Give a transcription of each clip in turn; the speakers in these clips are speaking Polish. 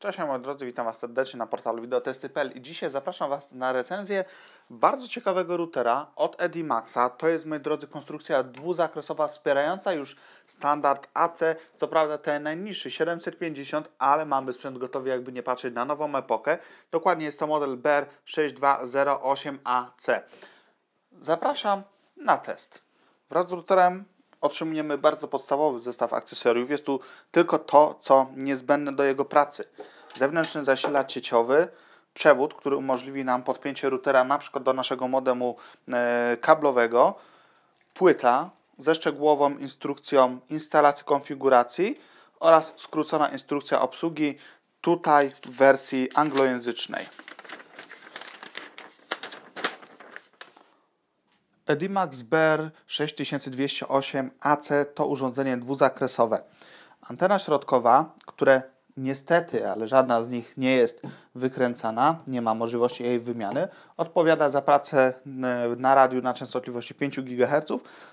Cześć moi drodzy, witam Was serdecznie na portalu wideotesty.pl i dzisiaj zapraszam Was na recenzję bardzo ciekawego routera od Edimaxa. To jest, moi drodzy, konstrukcja dwuzakresowa wspierająca już standard AC, co prawda ten najniższy 750, ale mamy sprzęt gotowy jakby nie patrzeć na nową epokę. Dokładnie jest to model BR6208AC. Zapraszam na test. Wraz z routerem otrzymujemy bardzo podstawowy zestaw akcesoriów. Jest tu tylko to, co niezbędne do jego pracy. Zewnętrzny zasilacz sieciowy, przewód, który umożliwi nam podpięcie routera na przykład do naszego modemu e, kablowego, płyta ze szczegółową instrukcją instalacji konfiguracji oraz skrócona instrukcja obsługi tutaj w wersji anglojęzycznej. Edimax BR 6208AC to urządzenie dwuzakresowe. Antena środkowa, które niestety, ale żadna z nich nie jest wykręcana, nie ma możliwości jej wymiany, odpowiada za pracę e, na radiu na częstotliwości 5 GHz,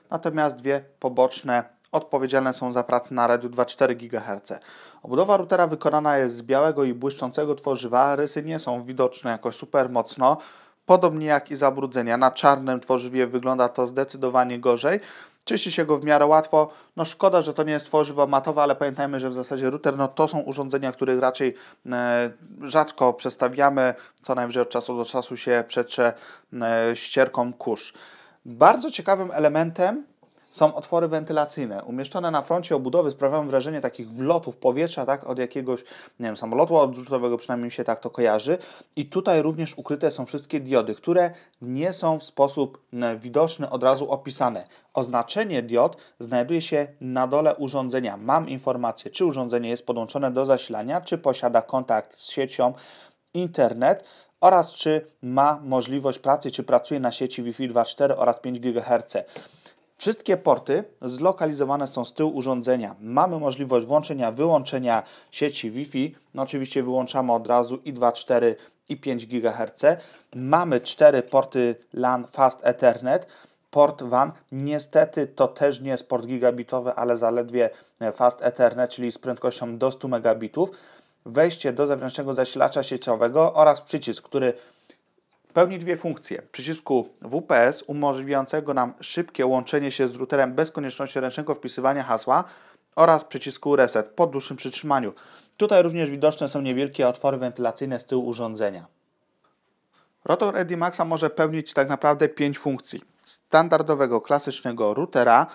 natomiast dwie poboczne odpowiedzialne są za pracę na radiu 2,4 GHz. Obudowa routera wykonana jest z białego i błyszczącego tworzywa, rysy nie są widoczne jakoś super mocno, Podobnie jak i zabrudzenia. Na czarnym tworzywie wygląda to zdecydowanie gorzej. Czyści się go w miarę łatwo. No szkoda, że to nie jest tworzywo matowe, ale pamiętajmy, że w zasadzie router no to są urządzenia, których raczej e, rzadko przestawiamy. Co najwyżej od czasu do czasu się przetrze e, ścierką kurz. Bardzo ciekawym elementem są otwory wentylacyjne. Umieszczone na froncie obudowy sprawiają wrażenie takich wlotów powietrza, tak, od jakiegoś, nie wiem, samolotu odrzutowego, przynajmniej mi się tak to kojarzy. I tutaj również ukryte są wszystkie diody, które nie są w sposób e, widoczny od razu opisane. Oznaczenie diod znajduje się na dole urządzenia. Mam informację, czy urządzenie jest podłączone do zasilania, czy posiada kontakt z siecią internet oraz czy ma możliwość pracy, czy pracuje na sieci Wi-Fi 2.4 oraz 5 GHz. Wszystkie porty zlokalizowane są z tyłu urządzenia. Mamy możliwość włączenia, wyłączenia sieci Wi-Fi. No oczywiście wyłączamy od razu i 2.4 i 5 GHz. Mamy cztery porty LAN Fast Ethernet. Port WAN niestety to też nie jest port gigabitowy, ale zaledwie e, Fast Ethernet, czyli z prędkością do 100 megabitów. Wejście do zewnętrznego zasilacza sieciowego oraz przycisk, który pełni dwie funkcje. Przycisku WPS umożliwiającego nam szybkie łączenie się z routerem bez konieczności ręcznego wpisywania hasła oraz przycisku Reset po dłuższym przytrzymaniu. Tutaj również widoczne są niewielkie otwory wentylacyjne z tyłu urządzenia. Rotor Eddy Maxa może pełnić tak naprawdę pięć funkcji. Standardowego, klasycznego routera,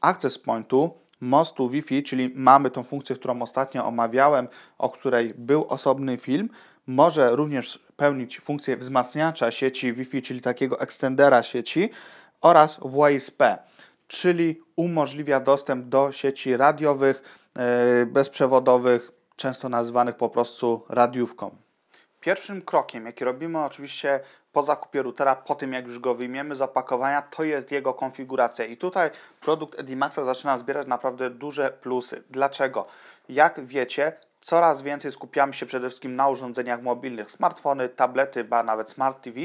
access pointu, mostu Wi-Fi, czyli mamy tą funkcję, którą ostatnio omawiałem, o której był osobny film. Może również pełnić funkcję wzmacniacza sieci Wi-Fi, czyli takiego extendera sieci oraz WISP, czyli umożliwia dostęp do sieci radiowych, e, bezprzewodowych, często nazywanych po prostu radiówką. Pierwszym krokiem, jaki robimy oczywiście po zakupie routera, po tym jak już go wyjmiemy z opakowania, to jest jego konfiguracja. I tutaj produkt Edimaxa zaczyna zbierać naprawdę duże plusy. Dlaczego? Jak wiecie, Coraz więcej skupiamy się przede wszystkim na urządzeniach mobilnych, smartfony, tablety, ba nawet smart TV,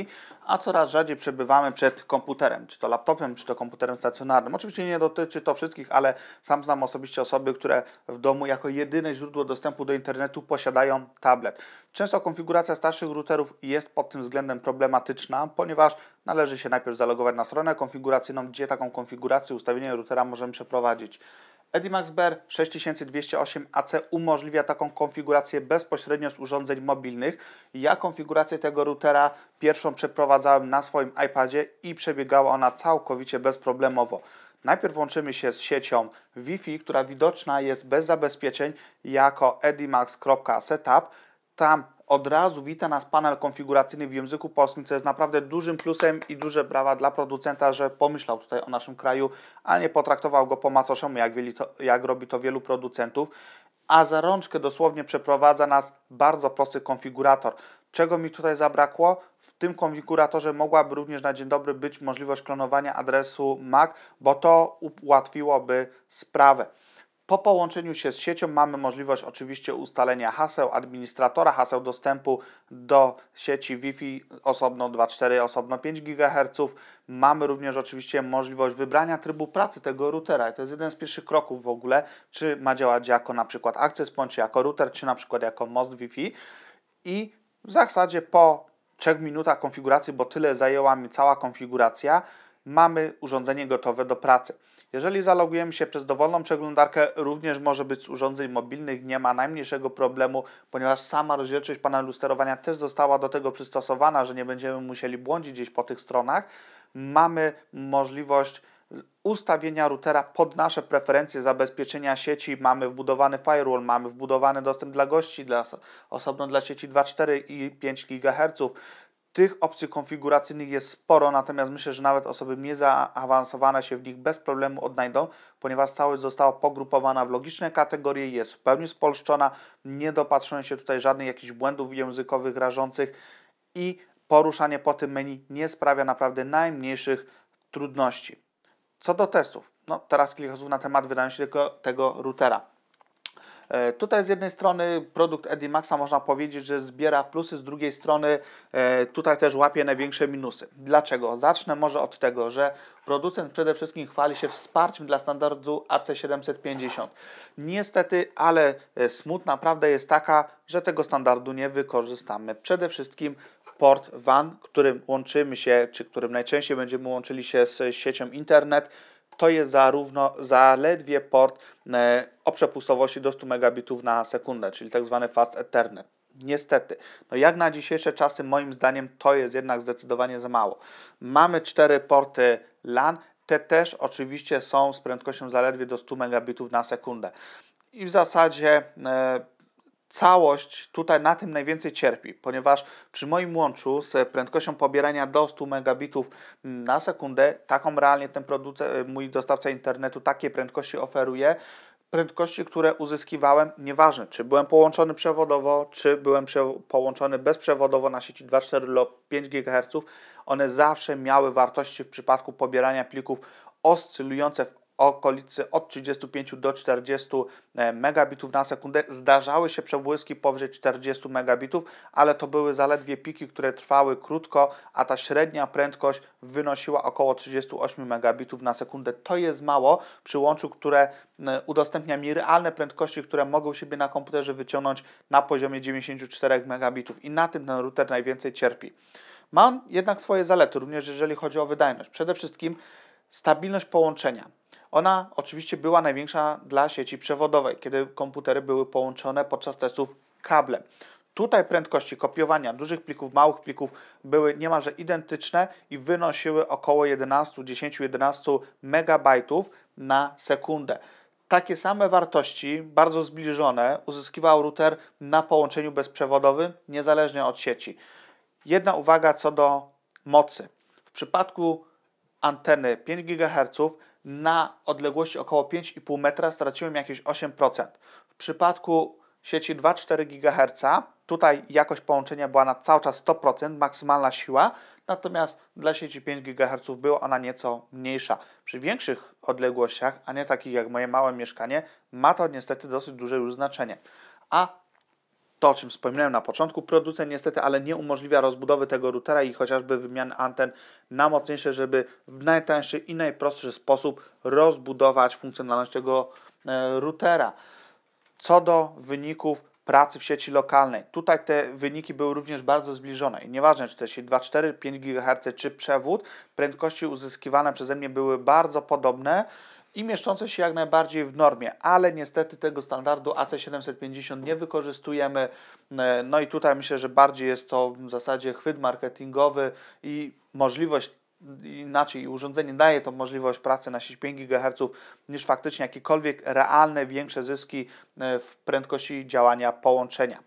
a coraz rzadziej przebywamy przed komputerem, czy to laptopem, czy to komputerem stacjonarnym. Oczywiście nie dotyczy to wszystkich, ale sam znam osobiście osoby, które w domu jako jedyne źródło dostępu do internetu posiadają tablet. Często konfiguracja starszych routerów jest pod tym względem problematyczna, ponieważ należy się najpierw zalogować na stronę konfiguracyjną, gdzie taką konfigurację, ustawienie routera możemy przeprowadzić. Edimax BR 6208 AC umożliwia taką konfigurację bezpośrednio z urządzeń mobilnych. Ja konfigurację tego routera pierwszą przeprowadzałem na swoim iPadzie i przebiegała ona całkowicie bezproblemowo. Najpierw łączymy się z siecią Wi-Fi, która widoczna jest bez zabezpieczeń jako edimax.setup. Tam od razu wita nas panel konfiguracyjny w języku polskim, co jest naprawdę dużym plusem i duże brawa dla producenta, że pomyślał tutaj o naszym kraju, a nie potraktował go po macoszemu, jak, jak robi to wielu producentów. A za rączkę dosłownie przeprowadza nas bardzo prosty konfigurator. Czego mi tutaj zabrakło? W tym konfiguratorze mogłaby również na dzień dobry być możliwość klonowania adresu MAC, bo to ułatwiłoby sprawę. Po połączeniu się z siecią mamy możliwość oczywiście ustalenia haseł administratora, haseł dostępu do sieci Wi-Fi osobno 2.4, osobno 5 GHz. Mamy również oczywiście możliwość wybrania trybu pracy tego routera. I to jest jeden z pierwszych kroków w ogóle, czy ma działać jako na przykład Access Point, czy jako router, czy na przykład jako most Wi-Fi. I w zasadzie po 3 minutach konfiguracji, bo tyle zajęła mi cała konfiguracja, mamy urządzenie gotowe do pracy. Jeżeli zalogujemy się przez dowolną przeglądarkę, również może być z urządzeń mobilnych, nie ma najmniejszego problemu, ponieważ sama rozdzielczość panelu sterowania też została do tego przystosowana, że nie będziemy musieli błądzić gdzieś po tych stronach. Mamy możliwość ustawienia routera pod nasze preferencje zabezpieczenia sieci. Mamy wbudowany firewall, mamy wbudowany dostęp dla gości, dla, osobno dla sieci 2,4 i 5 GHz. Tych opcji konfiguracyjnych jest sporo, natomiast myślę, że nawet osoby niezaawansowane się w nich bez problemu odnajdą, ponieważ całość została pogrupowana w logiczne kategorie, jest w pełni spolszczona, nie dopatrzono się tutaj żadnych jakichś błędów językowych rażących i poruszanie po tym menu nie sprawia naprawdę najmniejszych trudności. Co do testów, no teraz kilka słów na temat wydajności tego, tego routera. E, tutaj z jednej strony produkt Edimaxa można powiedzieć, że zbiera plusy, z drugiej strony e, tutaj też łapie największe minusy. Dlaczego? Zacznę może od tego, że producent przede wszystkim chwali się wsparciem dla standardu AC750. Niestety, ale e, smutna prawda jest taka, że tego standardu nie wykorzystamy. Przede wszystkim port WAN, którym łączymy się, czy którym najczęściej będziemy łączyli się z siecią internet, to jest zarówno zaledwie port e, o przepustowości do 100 megabitów na sekundę, czyli tak zwany fast ethernet. Niestety, no jak na dzisiejsze czasy, moim zdaniem to jest jednak zdecydowanie za mało. Mamy cztery porty LAN, te też oczywiście są z prędkością zaledwie do 100 megabitów na sekundę. I w zasadzie e, całość tutaj na tym najwięcej cierpi, ponieważ przy moim łączu z prędkością pobierania do 100 megabitów mm, na sekundę, taką realnie ten producent, e, mój dostawca internetu takie prędkości oferuje, prędkości, które uzyskiwałem, nieważne czy byłem połączony przewodowo, czy byłem połączony bezprzewodowo na sieci 2,4 lub 5 GHz, one zawsze miały wartości w przypadku pobierania plików oscylujące w okolicy od 35 do 40 e, megabitów na sekundę. Zdarzały się przebłyski powyżej 40 megabitów, ale to były zaledwie piki, które trwały krótko, a ta średnia prędkość wynosiła około 38 megabitów na sekundę. To jest mało przy łączu, które e, udostępnia mi realne prędkości, które mogą siebie na komputerze wyciągnąć na poziomie 94 megabitów i na tym ten router najwięcej cierpi. Ma on jednak swoje zalety, również jeżeli chodzi o wydajność. Przede wszystkim stabilność połączenia ona oczywiście była największa dla sieci przewodowej, kiedy komputery były połączone podczas testów kablem. Tutaj prędkości kopiowania dużych plików, małych plików były niemalże identyczne i wynosiły około 11, 10, 11 megabajtów na sekundę. Takie same wartości, bardzo zbliżone, uzyskiwał router na połączeniu bezprzewodowym, niezależnie od sieci. Jedna uwaga co do mocy. W przypadku anteny 5 GHz na odległości około 5,5 metra straciłem jakieś 8%. W przypadku sieci 2,4 GHz tutaj jakość połączenia była na cały czas 100%, maksymalna siła, natomiast dla sieci 5 GHz była ona nieco mniejsza. Przy większych odległościach, a nie takich jak moje małe mieszkanie, ma to niestety dosyć duże już znaczenie. A to, o czym wspominałem na początku, producent niestety, ale nie umożliwia rozbudowy tego routera i chociażby wymian anten na mocniejsze, żeby w najtańszy i najprostszy sposób rozbudować funkcjonalność tego e, routera. Co do wyników pracy w sieci lokalnej, tutaj te wyniki były również bardzo zbliżone. I nieważne, czy to sieć 2,4, 5 GHz, czy przewód, prędkości uzyskiwane przeze mnie były bardzo podobne i mieszczące się jak najbardziej w normie, ale niestety tego standardu AC750 nie wykorzystujemy. E, no i tutaj myślę, że bardziej jest to w zasadzie chwyt marketingowy i możliwość inaczej urządzenie daje tą możliwość pracy na 65 GHz niż faktycznie jakiekolwiek realne większe zyski e, w prędkości działania połączenia.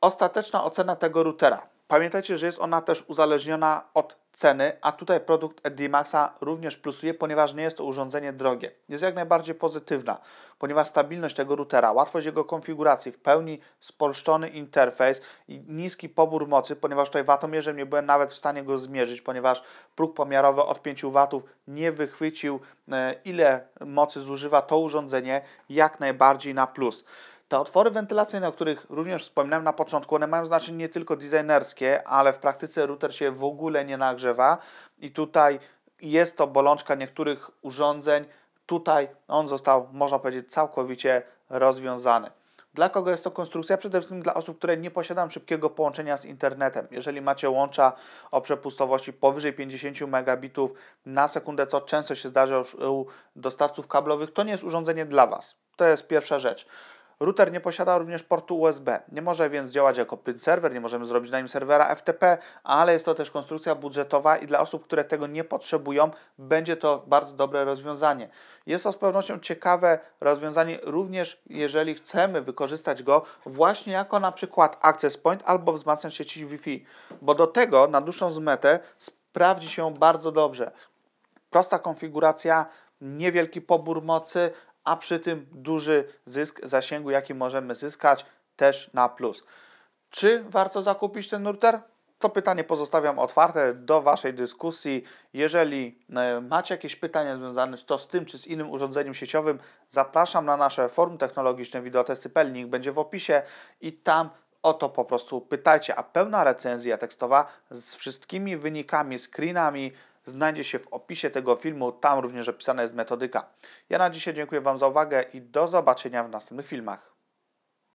Ostateczna ocena tego routera. Pamiętajcie, że jest ona też uzależniona od ceny, a tutaj produkt Edimaxa również plusuje, ponieważ nie jest to urządzenie drogie. Jest jak najbardziej pozytywna, ponieważ stabilność tego routera, łatwość jego konfiguracji, w pełni spolszczony interfejs i niski pobór mocy, ponieważ tutaj watomierzem nie byłem nawet w stanie go zmierzyć, ponieważ próg pomiarowy od 5 W nie wychwycił e, ile mocy zużywa to urządzenie, jak najbardziej na plus. Te otwory wentylacyjne, o których również wspominałem na początku, one mają znaczenie nie tylko designerskie, ale w praktyce router się w ogóle nie nagrzewa i tutaj jest to bolączka niektórych urządzeń. Tutaj on został, można powiedzieć, całkowicie rozwiązany. Dla kogo jest to konstrukcja? Przede wszystkim dla osób, które nie posiadają szybkiego połączenia z internetem. Jeżeli macie łącza o przepustowości powyżej 50 megabitów na sekundę, co często się zdarza już u dostawców kablowych, to nie jest urządzenie dla Was. To jest pierwsza rzecz. Router nie posiada również portu USB, nie może więc działać jako print server, nie możemy zrobić na nim serwera FTP, ale jest to też konstrukcja budżetowa i dla osób, które tego nie potrzebują, będzie to bardzo dobre rozwiązanie. Jest to z pewnością ciekawe rozwiązanie również jeżeli chcemy wykorzystać go właśnie jako na przykład access point albo wzmacniać sieci Wi-Fi, bo do tego na dłuższą zmetę sprawdzi się bardzo dobrze. Prosta konfiguracja, niewielki pobór mocy, a przy tym duży zysk zasięgu, jaki możemy zyskać, też na plus. Czy warto zakupić ten NURTER? To pytanie pozostawiam otwarte do Waszej dyskusji. Jeżeli e, macie jakieś pytania związane to z tym, czy z innym urządzeniem sieciowym, zapraszam na nasze forum technologiczne wideotesty.pl, link będzie w opisie i tam o to po prostu pytajcie. A pełna recenzja tekstowa z wszystkimi wynikami, screenami, znajdzie się w opisie tego filmu, tam również opisana jest metodyka. Ja na dzisiaj dziękuję Wam za uwagę i do zobaczenia w następnych filmach.